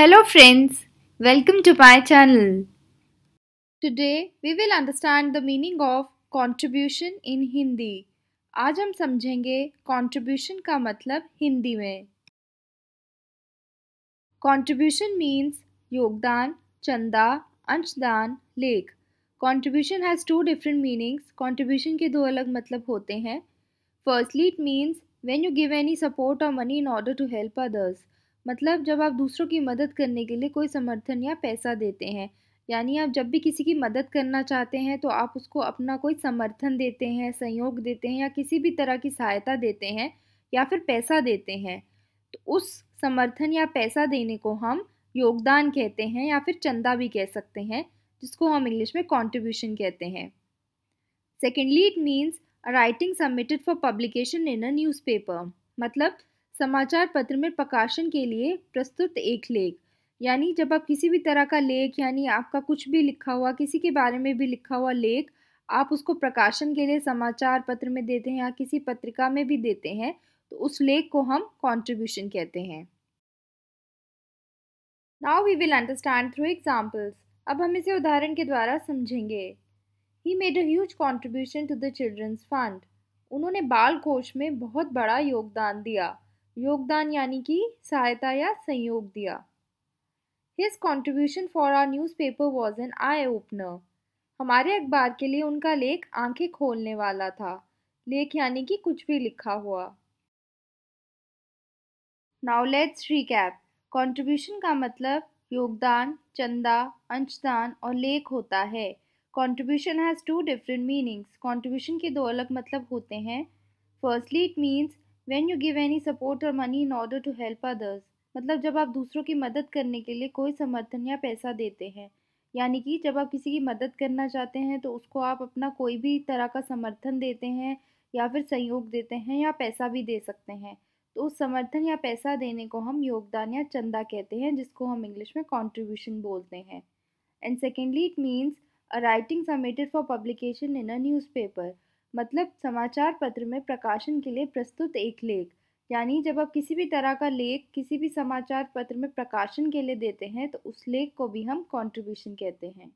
Hello friends, welcome to my channel. Today we will understand the meaning of contribution in Hindi. Aaj hum samjhenge contribution ka matlab hindi mein Contribution means yogdan chanda anshdan lekh Contribution has two different meanings. Contribution ke do alag matlab hote hain Firstly, it means when you give any support or money in order to help others. मतलब जब आप दूसरों की मदद करने के लिए कोई समर्थन या पैसा देते हैं यानी आप जब भी किसी की मदद करना चाहते हैं तो आप उसको अपना कोई समर्थन देते हैं सहयोग देते हैं या किसी भी तरह की सहायता देते हैं या फिर पैसा देते हैं तो उस समर्थन या पैसा देने को हम योगदान कहते हैं या फिर चंदा भी कह सकते हैं जिसको हम इंग्लिश में कॉन्ट्रीब्यूशन कहते हैं secondly it means writing submitted for publication in a newspaper मतलब समाचार पत्र में प्रकाशन के लिए प्रस्तुत एक लेख यानी जब आप किसी भी तरह का लेख यानी आपका कुछ भी लिखा हुआ किसी के बारे में भी लिखा हुआ लेख आप उसको प्रकाशन के लिए समाचार पत्र में देते हैं या किसी पत्रिका में भी देते हैं तो उस लेख को हम कॉन्ट्रीब्यूशन कहते हैं now we will understand through examples अब हम इसे उदाहरण के द्वारा समझेंगे he made a huge contribution to the children's fund उन्होंने बाल कोष में बहुत बड़ा योगदान दिया योगदान यानी कि सहायता या संयोग दिया his contribution for our newspaper was an eye opener हमारे अखबार के लिए उनका लेख आंखें खोलने वाला था लेख यानी कि कुछ भी लिखा हुआ नाउ लेट्स रिकैप कॉन्ट्रीब्यूशन का मतलब योगदान चंदा अंशदान और लेख होता है contribution has two different meanings contribution के दो अलग मतलब होते हैं firstly it means when you give any support or money in order to help others मतलब जब आप दूसरों की मदद करने के लिए कोई समर्थन या पैसा देते हैं यानी कि जब आप किसी की मदद करना चाहते हैं तो उसको आप अपना कोई भी तरह का समर्थन देते हैं या फिर सहयोग देते हैं या पैसा भी दे सकते हैं तो उस समर्थन या पैसा देने को हम योगदान या चंदा कहते हैं जिसको हम इंग्लिश में कॉन्ट्रीब्यूशन बोलते हैं and secondly it means a writing submitted for publication in a newspaper मतलब समाचार पत्र में प्रकाशन के लिए प्रस्तुत एक लेख यानी जब आप किसी भी तरह का लेख किसी भी समाचार पत्र में प्रकाशन के लिए देते हैं तो उस लेख को भी हम कॉन्ट्रीब्यूशन कहते हैं